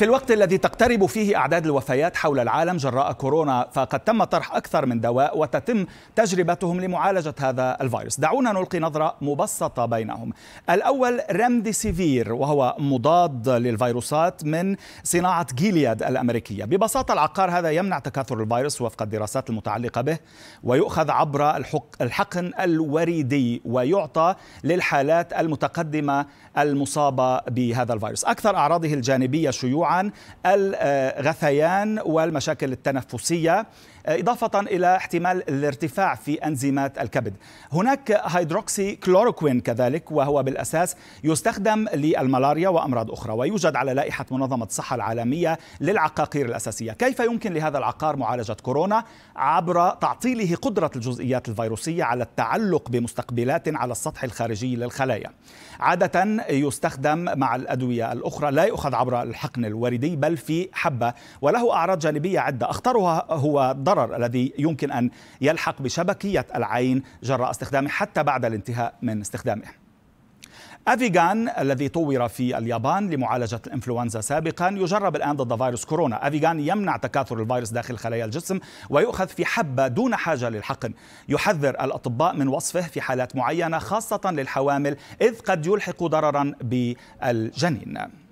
في الوقت الذي تقترب فيه أعداد الوفيات حول العالم جراء كورونا فقد تم طرح أكثر من دواء وتتم تجربتهم لمعالجة هذا الفيروس دعونا نلقي نظرة مبسطة بينهم الأول رمديسيفير وهو مضاد للفيروسات من صناعة جيلياد الأمريكية ببساطة العقار هذا يمنع تكاثر الفيروس وفق الدراسات المتعلقة به ويؤخذ عبر الحقن الوريدي ويعطى للحالات المتقدمة المصابة بهذا الفيروس أكثر أعراضه الجانبية شيوعا عن الغثيان والمشاكل التنفسيه إضافة إلى احتمال الارتفاع في أنزيمات الكبد هناك هيدروكسي كلوروكوين كذلك وهو بالأساس يستخدم للملاريا وأمراض أخرى ويوجد على لائحة منظمة الصحة العالمية للعقاقير الأساسية كيف يمكن لهذا العقار معالجة كورونا عبر تعطيله قدرة الجزئيات الفيروسية على التعلق بمستقبلات على السطح الخارجي للخلايا عادة يستخدم مع الأدوية الأخرى لا يؤخذ عبر الحقن الوبائي الوريدي بل في حبة وله أعراض جانبية عدة أخطرها هو الضرر الذي يمكن أن يلحق بشبكية العين جراء استخدامه حتى بعد الانتهاء من استخدامه افيغان الذي طور في اليابان لمعالجه الانفلونزا سابقا يجرب الان ضد فيروس كورونا، افيغان يمنع تكاثر الفيروس داخل خلايا الجسم ويؤخذ في حبه دون حاجه للحقن، يحذر الاطباء من وصفه في حالات معينه خاصه للحوامل اذ قد يلحق ضررا بالجنين.